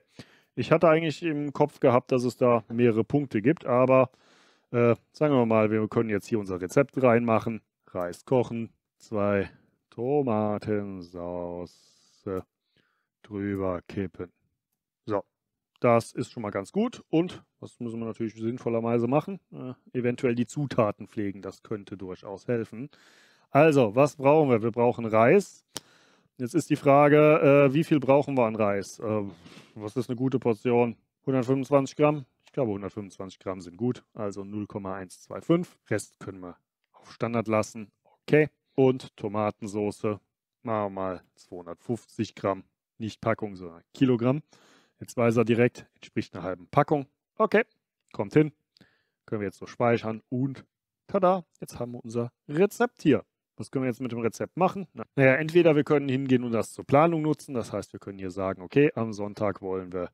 Speaker 1: Ich hatte eigentlich im Kopf gehabt, dass es da mehrere Punkte gibt, aber äh, sagen wir mal, wir können jetzt hier unser Rezept reinmachen. Reis kochen, zwei Tomatensauce drüber kippen. So, das ist schon mal ganz gut. Und was müssen wir natürlich sinnvollerweise machen? Äh, eventuell die Zutaten pflegen. Das könnte durchaus helfen. Also, was brauchen wir? Wir brauchen Reis. Jetzt ist die Frage, äh, wie viel brauchen wir an Reis? Äh, was ist eine gute Portion? 125 Gramm? Ich glaube, 125 Gramm sind gut. Also 0,125. Rest können wir auf Standard lassen. Okay. Und Tomatensoße, machen wir mal 250 Gramm. Nicht Packung, sondern Kilogramm. Jetzt weiß er direkt, entspricht einer halben Packung. Okay, kommt hin. Können wir jetzt so speichern und tada, jetzt haben wir unser Rezept hier. Was können wir jetzt mit dem Rezept machen? Naja, entweder wir können hingehen und das zur Planung nutzen. Das heißt, wir können hier sagen, okay, am Sonntag wollen wir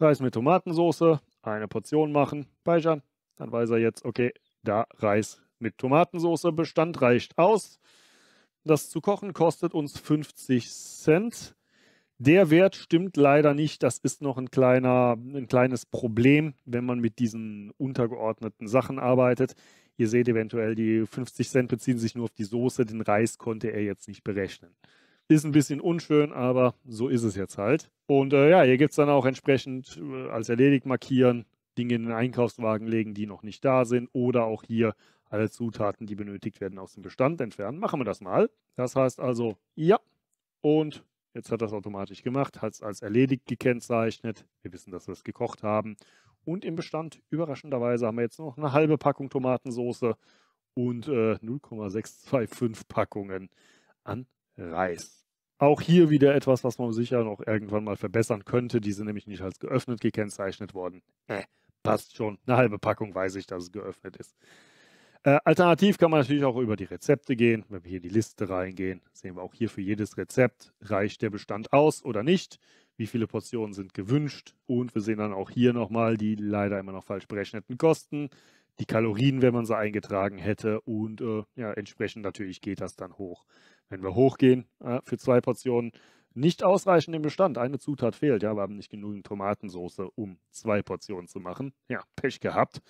Speaker 1: Reis mit Tomatensoße, eine Portion machen, speichern. Dann weiß er jetzt, okay, da Reis mit Tomatensauce Bestand reicht aus. Das zu kochen kostet uns 50 Cent. Der Wert stimmt leider nicht. Das ist noch ein, kleiner, ein kleines Problem, wenn man mit diesen untergeordneten Sachen arbeitet. Ihr seht eventuell, die 50 Cent beziehen sich nur auf die Soße. Den Reis konnte er jetzt nicht berechnen. Ist ein bisschen unschön, aber so ist es jetzt halt. Und äh, ja, hier gibt es dann auch entsprechend äh, als erledigt markieren, Dinge in den Einkaufswagen legen, die noch nicht da sind. Oder auch hier alle Zutaten, die benötigt werden, aus dem Bestand entfernen. Machen wir das mal. Das heißt also, ja, und jetzt hat das automatisch gemacht, hat es als erledigt gekennzeichnet. Wir wissen, dass wir es gekocht haben. Und im Bestand, überraschenderweise, haben wir jetzt noch eine halbe Packung Tomatensoße und äh, 0,625 Packungen an Reis. Auch hier wieder etwas, was man sicher noch irgendwann mal verbessern könnte. Die sind nämlich nicht als geöffnet gekennzeichnet worden. Äh, passt schon. Eine halbe Packung weiß ich, dass es geöffnet ist. Äh, alternativ kann man natürlich auch über die Rezepte gehen. Wenn wir hier in die Liste reingehen, sehen wir auch hier für jedes Rezept, reicht der Bestand aus oder nicht, wie viele Portionen sind gewünscht und wir sehen dann auch hier nochmal die leider immer noch falsch berechneten Kosten, die Kalorien, wenn man sie eingetragen hätte und äh, ja, entsprechend natürlich geht das dann hoch. Wenn wir hochgehen äh, für zwei Portionen, nicht ausreichend im Bestand. Eine Zutat fehlt. Ja, wir haben nicht genügend Tomatensoße, um zwei Portionen zu machen. Ja, Pech gehabt.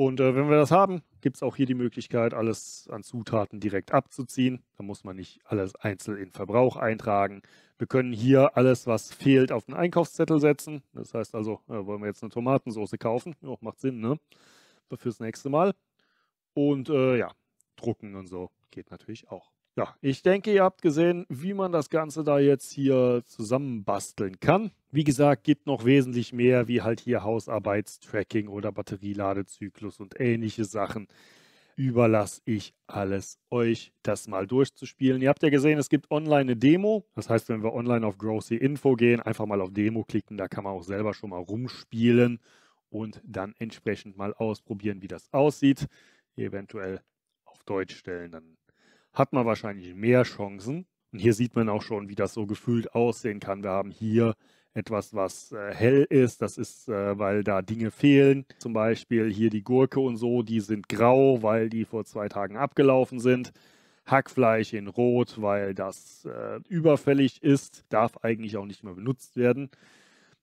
Speaker 1: Und äh, wenn wir das haben, gibt es auch hier die Möglichkeit, alles an Zutaten direkt abzuziehen. Da muss man nicht alles einzeln in Verbrauch eintragen. Wir können hier alles, was fehlt, auf den Einkaufszettel setzen. Das heißt also, äh, wollen wir jetzt eine Tomatensauce kaufen? Ja, macht Sinn, ne? Fürs nächste Mal. Und äh, ja, drucken und so geht natürlich auch. Ja, ich denke, ihr habt gesehen, wie man das Ganze da jetzt hier zusammenbasteln kann. Wie gesagt, gibt noch wesentlich mehr, wie halt hier Hausarbeitstracking oder Batterieladezyklus und ähnliche Sachen. Überlasse ich alles euch, das mal durchzuspielen. Ihr habt ja gesehen, es gibt online eine Demo. Das heißt, wenn wir online auf Grossy Info gehen, einfach mal auf Demo klicken, da kann man auch selber schon mal rumspielen und dann entsprechend mal ausprobieren, wie das aussieht. Eventuell auf Deutsch stellen, dann hat man wahrscheinlich mehr Chancen. Und hier sieht man auch schon, wie das so gefühlt aussehen kann. Wir haben hier etwas, was äh, hell ist. Das ist, äh, weil da Dinge fehlen. Zum Beispiel hier die Gurke und so, die sind grau, weil die vor zwei Tagen abgelaufen sind. Hackfleisch in Rot, weil das äh, überfällig ist, darf eigentlich auch nicht mehr benutzt werden.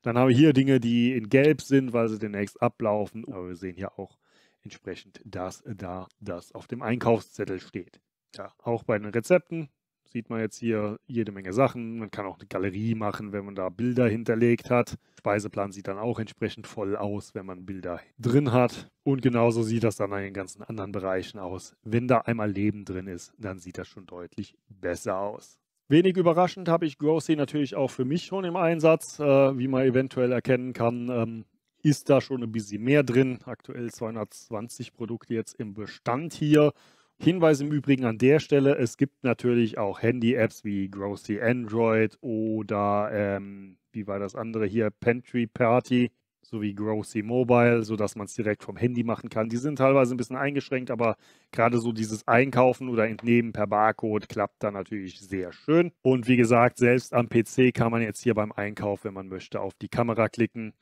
Speaker 1: Dann haben wir hier Dinge, die in Gelb sind, weil sie demnächst ablaufen. Aber wir sehen hier auch entsprechend, dass da das auf dem Einkaufszettel steht ja, auch bei den Rezepten sieht man jetzt hier jede Menge Sachen. Man kann auch eine Galerie machen, wenn man da Bilder hinterlegt hat. Speiseplan sieht dann auch entsprechend voll aus, wenn man Bilder drin hat. Und genauso sieht das dann in den ganzen anderen Bereichen aus. Wenn da einmal Leben drin ist, dann sieht das schon deutlich besser aus. Wenig überraschend habe ich Growthy natürlich auch für mich schon im Einsatz. Äh, wie man eventuell erkennen kann, ähm, ist da schon ein bisschen mehr drin. Aktuell 220 Produkte jetzt im Bestand hier. Hinweis im Übrigen an der Stelle, es gibt natürlich auch Handy-Apps wie Grossy Android oder ähm, wie war das andere hier, Pantry Party sowie Grossy Mobile, sodass man es direkt vom Handy machen kann. Die sind teilweise ein bisschen eingeschränkt, aber gerade so dieses Einkaufen oder Entnehmen per Barcode klappt da natürlich sehr schön. Und wie gesagt, selbst am PC kann man jetzt hier beim Einkauf, wenn man möchte, auf die Kamera klicken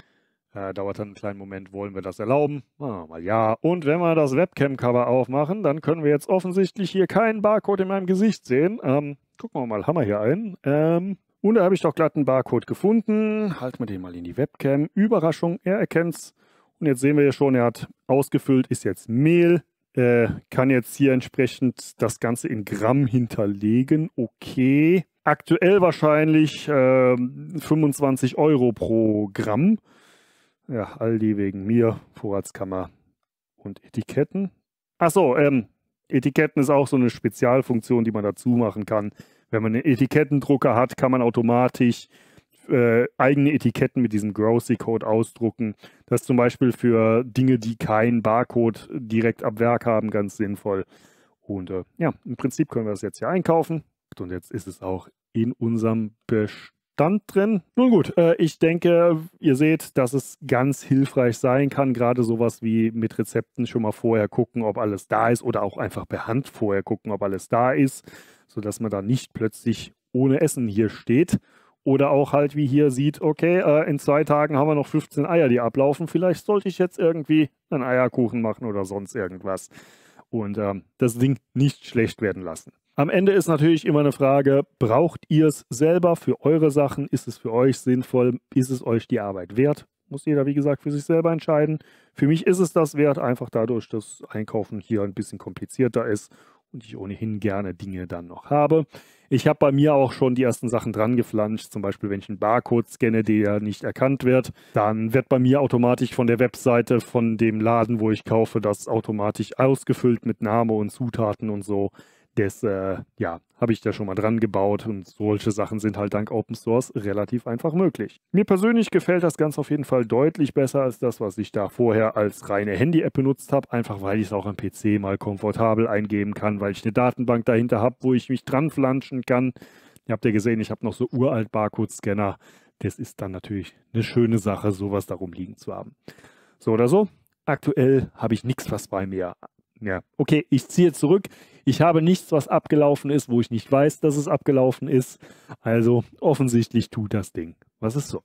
Speaker 1: äh, dauert dann einen kleinen Moment, wollen wir das erlauben? Machen mal ja. Und wenn wir das Webcam-Cover aufmachen, dann können wir jetzt offensichtlich hier keinen Barcode in meinem Gesicht sehen. Ähm, gucken wir mal, haben wir hier einen? Ähm, und da habe ich doch glatt einen Barcode gefunden. Halten wir den mal in die Webcam. Überraschung, er erkennt es. Und jetzt sehen wir ja schon, er hat ausgefüllt, ist jetzt Mehl. Äh, kann jetzt hier entsprechend das Ganze in Gramm hinterlegen. Okay. Aktuell wahrscheinlich äh, 25 Euro pro Gramm. Ja, Aldi wegen mir, Vorratskammer und Etiketten. Achso, ähm, Etiketten ist auch so eine Spezialfunktion, die man dazu machen kann. Wenn man einen Etikettendrucker hat, kann man automatisch äh, eigene Etiketten mit diesem grocery code ausdrucken. Das ist zum Beispiel für Dinge, die keinen Barcode direkt ab Werk haben, ganz sinnvoll. Und äh, ja, im Prinzip können wir das jetzt hier einkaufen. Und jetzt ist es auch in unserem Bestand. Stand drin. Nun gut, äh, ich denke, ihr seht, dass es ganz hilfreich sein kann, gerade sowas wie mit Rezepten schon mal vorher gucken, ob alles da ist oder auch einfach per Hand vorher gucken, ob alles da ist, sodass man da nicht plötzlich ohne Essen hier steht. Oder auch halt wie hier sieht, okay, äh, in zwei Tagen haben wir noch 15 Eier, die ablaufen. Vielleicht sollte ich jetzt irgendwie einen Eierkuchen machen oder sonst irgendwas. Und äh, das Ding nicht schlecht werden lassen. Am Ende ist natürlich immer eine Frage, braucht ihr es selber für eure Sachen? Ist es für euch sinnvoll? Ist es euch die Arbeit wert? Muss jeder, wie gesagt, für sich selber entscheiden. Für mich ist es das wert, einfach dadurch, dass Einkaufen hier ein bisschen komplizierter ist und ich ohnehin gerne Dinge dann noch habe. Ich habe bei mir auch schon die ersten Sachen dran geflanscht. Zum Beispiel, wenn ich einen Barcode scanne, der ja nicht erkannt wird, dann wird bei mir automatisch von der Webseite, von dem Laden, wo ich kaufe, das automatisch ausgefüllt mit Name und Zutaten und so. Das äh, ja, habe ich da schon mal dran gebaut und solche Sachen sind halt dank Open Source relativ einfach möglich. Mir persönlich gefällt das Ganze auf jeden Fall deutlich besser als das, was ich da vorher als reine Handy-App benutzt habe, einfach weil ich es auch am PC mal komfortabel eingeben kann, weil ich eine Datenbank dahinter habe, wo ich mich dran flanschen kann. Ihr habt ja gesehen, ich habe noch so uralt Barcode-Scanner. Das ist dann natürlich eine schöne Sache, sowas darum liegen zu haben. So oder so, aktuell habe ich nichts was bei mir. Ja, okay, ich ziehe zurück. Ich habe nichts, was abgelaufen ist, wo ich nicht weiß, dass es abgelaufen ist. Also offensichtlich tut das Ding, was es soll.